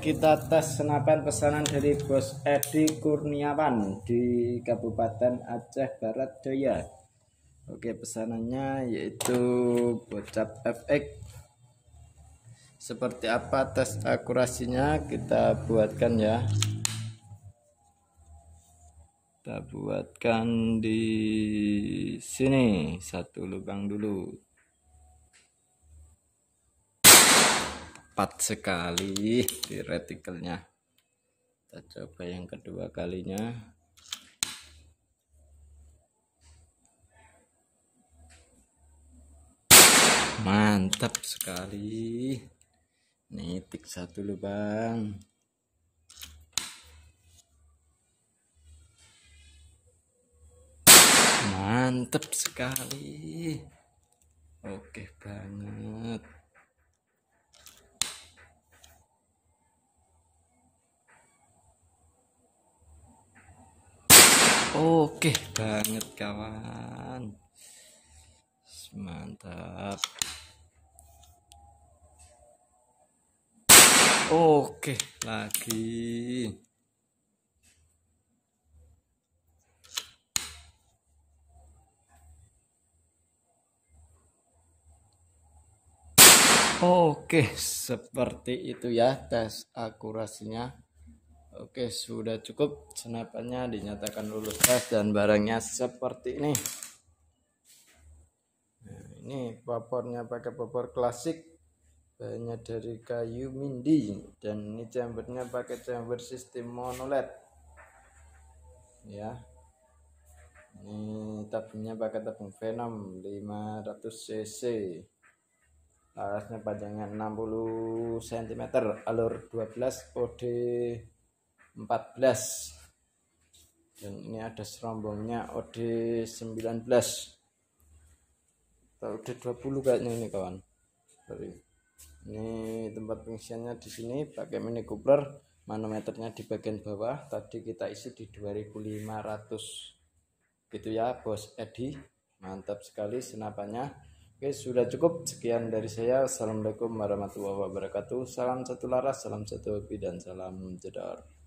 kita tes senapan pesanan dari Bos Edi Kurniawan di Kabupaten Aceh Barat Daya. Oke, pesanannya yaitu bocap FX. Seperti apa tes akurasinya kita buatkan ya. Kita buatkan di sini satu lubang dulu. rapat sekali di retikelnya kita coba yang kedua kalinya mantap sekali nitik satu lubang mantap sekali oke banget Oke banget kawan. Mantap. Oke, lagi. Oke, seperti itu ya tes akurasinya. Oke, sudah cukup senapannya dinyatakan lulus tes dan barangnya seperti ini. Nah, ini popornya pakai popor klasik, banyak dari kayu mindi dan ini chambernya pakai chamber sistem monoled. Ya. Ini tabungnya pakai tabung Venom 500 cc. Larasnya panjangnya 60 cm, alur 12 OD. 14 dan ini ada serombongnya OD 19 atau OD 20 kayaknya ini kawan Sorry. ini tempat pengisiannya di sini pakai mini cooper manometernya di bagian bawah tadi kita isi di 2500 gitu ya bos Edi mantap sekali senapannya Oke, sudah cukup. Sekian dari saya. Assalamualaikum warahmatullahi wabarakatuh. Salam satu laras, salam satu hobi, dan salam jedar.